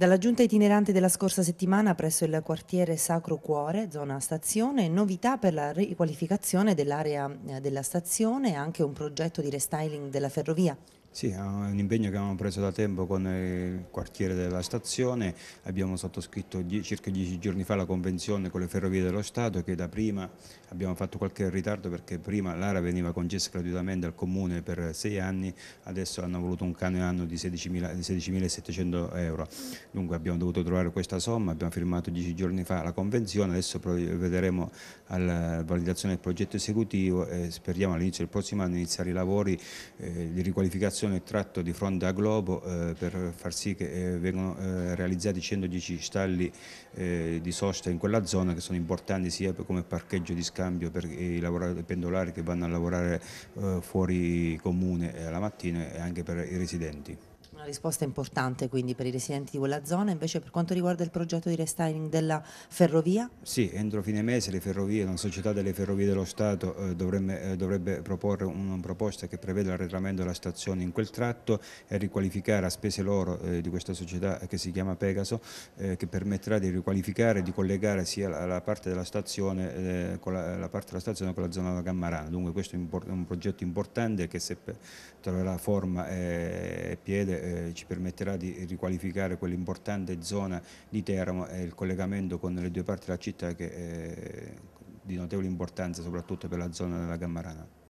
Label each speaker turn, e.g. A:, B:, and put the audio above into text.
A: Dalla giunta itinerante della scorsa settimana presso il quartiere Sacro Cuore, zona stazione, novità per la riqualificazione dell'area eh, della stazione e anche un progetto di restyling della ferrovia.
B: Sì, è un impegno che abbiamo preso da tempo con il quartiere della stazione, abbiamo sottoscritto circa dieci giorni fa la convenzione con le ferrovie dello Stato che da prima abbiamo fatto qualche ritardo perché prima l'ara veniva concessa gratuitamente al comune per sei anni, adesso hanno voluto un cane anno di 16.700 euro, dunque abbiamo dovuto trovare questa somma, abbiamo firmato dieci giorni fa la convenzione, adesso vedremo alla validazione del progetto esecutivo e speriamo all'inizio del prossimo anno iniziare i lavori eh, di riqualificazione operazione tratto di fronte a globo eh, per far sì che eh, vengano eh, realizzati 110 stalli eh, di sosta in quella zona che sono importanti sia come parcheggio di scambio per i pendolari che vanno a lavorare eh, fuori comune alla eh, mattina e anche per i residenti.
A: Una risposta importante quindi per i residenti di quella zona, invece per quanto riguarda il progetto di restyling della ferrovia?
B: Sì, entro fine mese le ferrovie, la società delle ferrovie dello Stato eh, dovrebbe, eh, dovrebbe, proporre una proposta che prevede l'arretramento della stazione in quel tratto e riqualificare a spese loro eh, di questa società che si chiama Pegaso, eh, che permetterà di riqualificare e di collegare sia la, la parte della stazione, eh, con la, la, parte della stazione con la zona della Cammarana. Dunque questo è un, progetto importante che se troverà forma e piede sede eh, ci permetterà di riqualificare quell'importante zona di Teramo e il collegamento con le due parti della città che è di notevole importanza soprattutto per la zona della Gammarana.